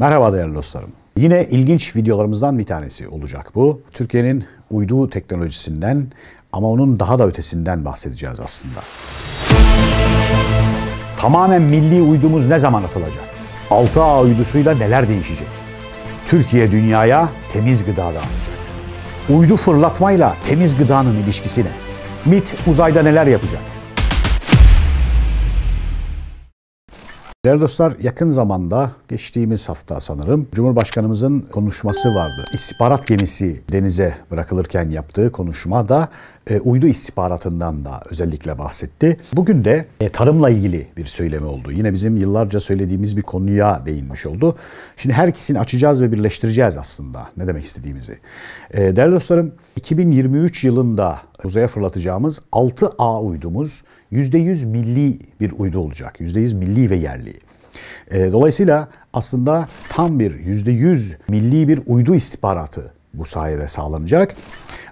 Merhaba değerli dostlarım. Yine ilginç videolarımızdan bir tanesi olacak bu. Türkiye'nin uydu teknolojisinden ama onun daha da ötesinden bahsedeceğiz aslında. Tamamen milli uydumuz ne zaman atılacak? 6A uydusuyla neler değişecek? Türkiye dünyaya temiz gıda dağıtacak. Uydu fırlatmayla temiz gıdanın ilişkisi ne? MIT uzayda neler yapacak? Değerli dostlar yakın zamanda geçtiğimiz hafta sanırım Cumhurbaşkanımızın konuşması vardı. İstihbarat gemisi denize bırakılırken yaptığı konuşmada e, uydu istihbaratından da özellikle bahsetti. Bugün de e, tarımla ilgili bir söylemi oldu. Yine bizim yıllarca söylediğimiz bir konuya değinmiş oldu. Şimdi her ikisini açacağız ve birleştireceğiz aslında ne demek istediğimizi. E, değerli dostlarım 2023 yılında uzaya fırlatacağımız 6A uydumuz %100 milli bir uydu olacak. %100 milli ve yerli. Ee, dolayısıyla aslında tam bir %100 milli bir uydu istihbaratı bu sayede sağlanacak.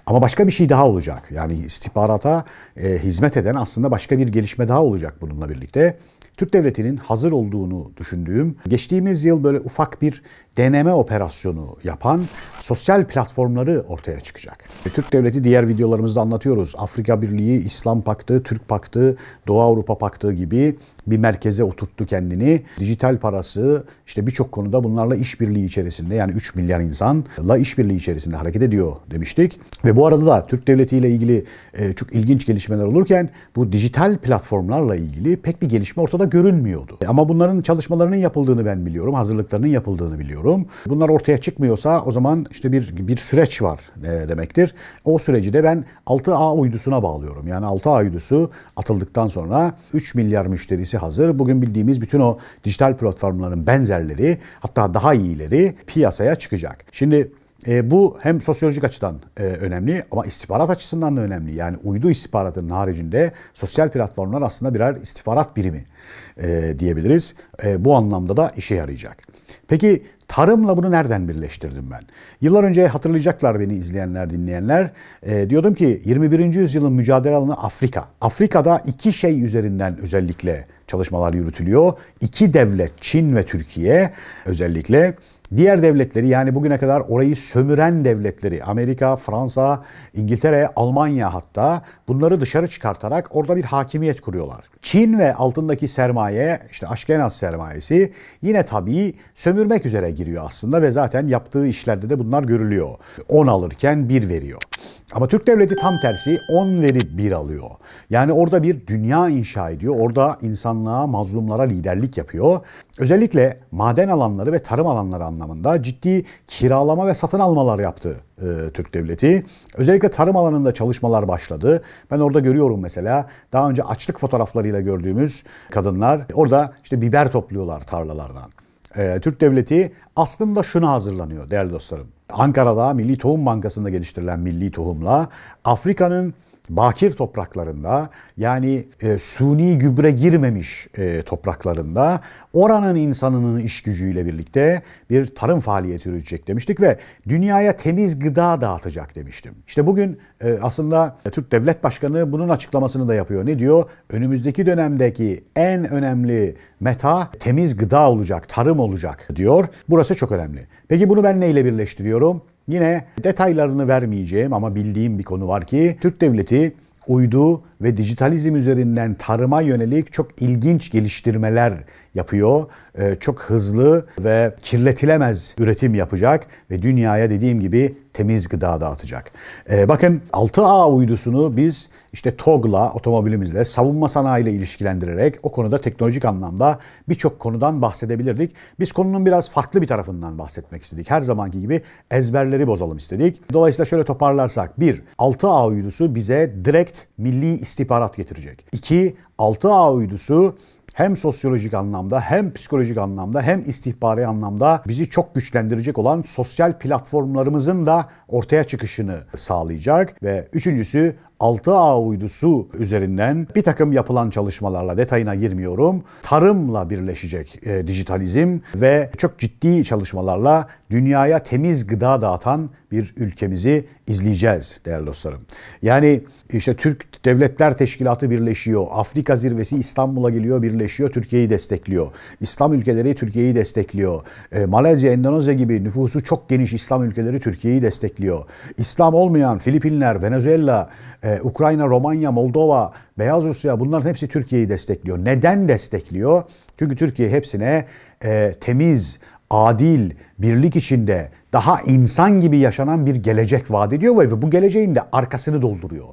Ama başka bir şey daha olacak. Yani istihbarata e, hizmet eden aslında başka bir gelişme daha olacak bununla birlikte. Türk Devleti'nin hazır olduğunu düşündüğüm, geçtiğimiz yıl böyle ufak bir deneme operasyonu yapan sosyal platformları ortaya çıkacak. E, Türk Devleti diğer videolarımızda anlatıyoruz. Afrika Birliği, İslam Paktı, Türk Paktı, Doğu Avrupa Paktı gibi bir merkeze oturttu kendini. Dijital parası işte birçok konuda bunlarla işbirliği içerisinde yani 3 milyar insanla işbirliği içerisinde hareket ediyor demiştik. Ve bu arada da Türk Devleti ile ilgili e, çok ilginç gelişmeler olurken bu dijital platformlarla ilgili pek bir gelişme ortada görünmüyordu. E, ama bunların çalışmalarının yapıldığını ben biliyorum, hazırlıklarının yapıldığını biliyorum. Bunlar ortaya çıkmıyorsa o zaman işte bir bir süreç var e, demektir. O süreci de ben 6A uydusuna bağlıyorum. Yani 6A uydusu atıldıktan sonra 3 milyar müşterisi hazır. Bugün bildiğimiz bütün o dijital platformların benzerleri hatta daha iyileri piyasaya çıkacak. Şimdi e, bu hem sosyolojik açıdan e, önemli ama istihbarat açısından da önemli. Yani uydu istihbaratının haricinde sosyal platformlar aslında birer istihbarat birimi e, diyebiliriz. E, bu anlamda da işe yarayacak. Peki tarımla bunu nereden birleştirdim ben? Yıllar önce hatırlayacaklar beni izleyenler, dinleyenler. E, diyordum ki 21. yüzyılın mücadele alanı Afrika. Afrika'da iki şey üzerinden özellikle çalışmalar yürütülüyor. İki devlet Çin ve Türkiye özellikle Diğer devletleri yani bugüne kadar orayı sömüren devletleri Amerika, Fransa, İngiltere, Almanya hatta bunları dışarı çıkartarak orada bir hakimiyet kuruyorlar. Çin ve altındaki sermaye işte Aşkenaz sermayesi yine tabii sömürmek üzere giriyor aslında ve zaten yaptığı işlerde de bunlar görülüyor. 10 alırken 1 veriyor. Ama Türk devleti tam tersi 10 verip 1 alıyor. Yani orada bir dünya inşa ediyor. Orada insanlığa, mazlumlara liderlik yapıyor. Özellikle maden alanları ve tarım alanları anlamında ciddi kiralama ve satın almalar yaptı e, Türk Devleti. Özellikle tarım alanında çalışmalar başladı. Ben orada görüyorum mesela daha önce açlık fotoğraflarıyla gördüğümüz kadınlar orada işte biber topluyorlar tarlalardan. E, Türk Devleti aslında şunu hazırlanıyor değerli dostlarım. Ankara'da Milli Tohum Bankası'nda geliştirilen milli tohumla Afrika'nın bakir topraklarında yani e, suni gübre girmemiş e, topraklarında oranın insanının iş gücüyle birlikte bir tarım faaliyeti yürütecek demiştik ve dünyaya temiz gıda dağıtacak demiştim. İşte bugün e, aslında Türk Devlet Başkanı bunun açıklamasını da yapıyor. Ne diyor? Önümüzdeki dönemdeki en önemli meta temiz gıda olacak, tarım olacak diyor. Burası çok önemli. Peki bunu ben neyle birleştiriyorum? bahsediyorum. Yine detaylarını vermeyeceğim ama bildiğim bir konu var ki Türk devleti uydu ve dijitalizm üzerinden tarıma yönelik çok ilginç geliştirmeler yapıyor. Ee, çok hızlı ve kirletilemez üretim yapacak ve dünyaya dediğim gibi temiz gıda dağıtacak. Ee, bakın 6A uydusunu biz işte TOG'la, otomobilimizle, savunma sanayiyle ilişkilendirerek o konuda teknolojik anlamda birçok konudan bahsedebilirdik. Biz konunun biraz farklı bir tarafından bahsetmek istedik. Her zamanki gibi ezberleri bozalım istedik. Dolayısıyla şöyle toparlarsak. 1. 6A uydusu bize direkt milli istihbarat getirecek. 2. 6A uydusu hem sosyolojik anlamda hem psikolojik anlamda hem istihbari anlamda bizi çok güçlendirecek olan sosyal platformlarımızın da ortaya çıkışını sağlayacak ve üçüncüsü 6A uydusu üzerinden bir takım yapılan çalışmalarla detayına girmiyorum. Tarımla birleşecek e, dijitalizm ve çok ciddi çalışmalarla dünyaya temiz gıda dağıtan bir ülkemizi izleyeceğiz değerli dostlarım. Yani işte Türk Devletler Teşkilatı birleşiyor. Afrika Zirvesi İstanbul'a geliyor birleşiyor yaşıyor, Türkiye'yi destekliyor. İslam ülkeleri Türkiye'yi destekliyor. E, Malezya, Endonezya gibi nüfusu çok geniş İslam ülkeleri Türkiye'yi destekliyor. İslam olmayan Filipinler, Venezuela, e, Ukrayna, Romanya, Moldova, Beyaz Rusya bunların hepsi Türkiye'yi destekliyor. Neden destekliyor? Çünkü Türkiye hepsine e, temiz, adil, birlik içinde daha insan gibi yaşanan bir gelecek vaat ediyor ve bu geleceğin de arkasını dolduruyor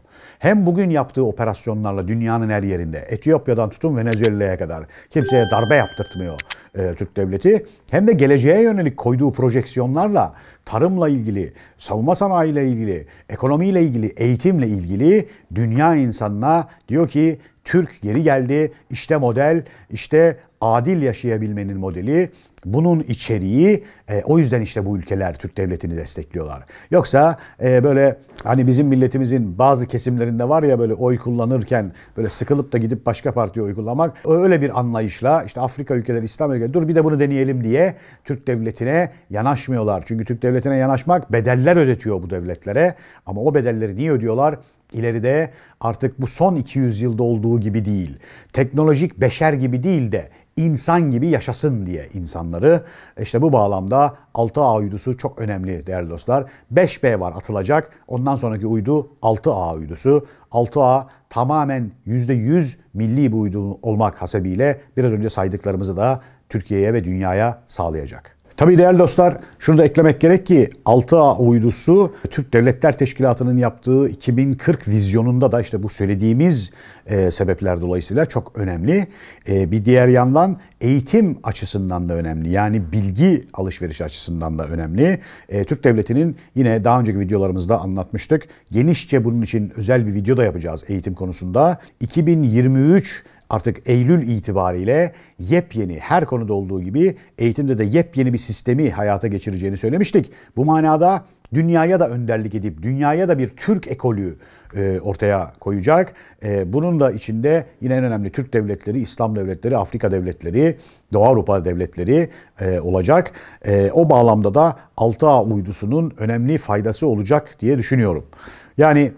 hem bugün yaptığı operasyonlarla dünyanın her yerinde Etiyopya'dan tutun Venezuela'ya kadar kimseye darbe yaptırtmıyor e, Türk devleti hem de geleceğe yönelik koyduğu projeksiyonlarla tarımla ilgili, savunma sanayiyle ilgili, ekonomiyle ilgili, eğitimle ilgili dünya insanına diyor ki Türk geri geldi. İşte model, işte adil yaşayabilmenin modeli. Bunun içeriği e, o yüzden işte bu ülkeler Türk devletini destekliyorlar. Yoksa e, böyle hani bizim milletimizin bazı kesimlerinde var ya böyle oy kullanırken böyle sıkılıp da gidip başka partiye oy kullanmak öyle bir anlayışla işte Afrika ülkeleri, İslam ülkeleri dur bir de bunu deneyelim diye Türk devletine yanaşmıyorlar. Çünkü Türk devletine yanaşmak bedeller ödetiyor bu devletlere ama o bedelleri niye ödüyorlar? İleride artık bu son 200 yılda olduğu olduğu gibi değil, teknolojik beşer gibi değil de insan gibi yaşasın diye insanları. İşte bu bağlamda 6A uydusu çok önemli değerli dostlar. 5B var atılacak. Ondan sonraki uydu 6A uydusu. 6A tamamen %100 milli bir uydu olmak hasebiyle biraz önce saydıklarımızı da Türkiye'ye ve dünyaya sağlayacak. Tabii değerli dostlar şunu da eklemek gerek ki 6A uydusu Türk Devletler Teşkilatı'nın yaptığı 2040 vizyonunda da işte bu söylediğimiz e, sebepler dolayısıyla çok önemli. E, bir diğer yandan eğitim açısından da önemli. Yani bilgi alışverişi açısından da önemli. E, Türk Devleti'nin yine daha önceki videolarımızda anlatmıştık. Genişçe bunun için özel bir video da yapacağız eğitim konusunda. 2023 artık Eylül itibariyle yepyeni her konuda olduğu gibi eğitimde de yepyeni bir sistemi hayata geçireceğini söylemiştik. Bu manada dünyaya da önderlik edip dünyaya da bir Türk ekolü e, ortaya koyacak. E, bunun da içinde yine en önemli Türk devletleri, İslam devletleri, Afrika devletleri, Doğu Avrupa devletleri e, olacak. o bağlamda da 6A uydusunun önemli faydası olacak diye düşünüyorum. Yani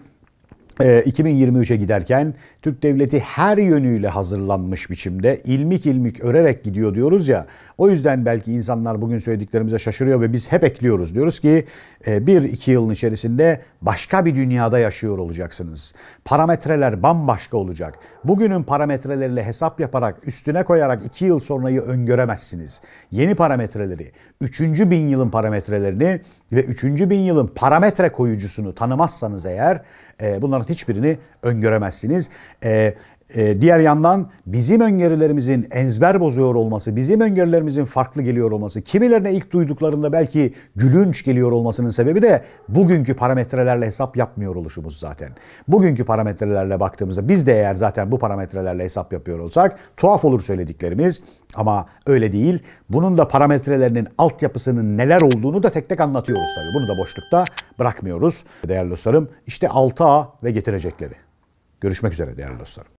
2023'e ee, giderken Türk devleti her yönüyle hazırlanmış biçimde ilmik ilmik örerek gidiyor diyoruz ya. O yüzden belki insanlar bugün söylediklerimize şaşırıyor ve biz hep ekliyoruz. Diyoruz ki e, bir iki yılın içerisinde başka bir dünyada yaşıyor olacaksınız. Parametreler bambaşka olacak. Bugünün parametreleriyle hesap yaparak üstüne koyarak iki yıl sonrayı öngöremezsiniz. Yeni parametreleri, üçüncü bin yılın parametrelerini ve üçüncü bin yılın parametre koyucusunu tanımazsanız eğer e, bunların hiçbirini öngöremezsiniz. E, ee, diğer yandan bizim öngörülerimizin enzber bozuyor olması, bizim öngörülerimizin farklı geliyor olması, kimilerine ilk duyduklarında belki gülünç geliyor olmasının sebebi de bugünkü parametrelerle hesap yapmıyor oluşumuz zaten. Bugünkü parametrelerle baktığımızda biz de eğer zaten bu parametrelerle hesap yapıyor olsak tuhaf olur söylediklerimiz ama öyle değil. Bunun da parametrelerinin altyapısının neler olduğunu da tek tek anlatıyoruz tabii. Bunu da boşlukta bırakmıyoruz değerli dostlarım. işte 6A ve getirecekleri. Görüşmek üzere değerli dostlarım.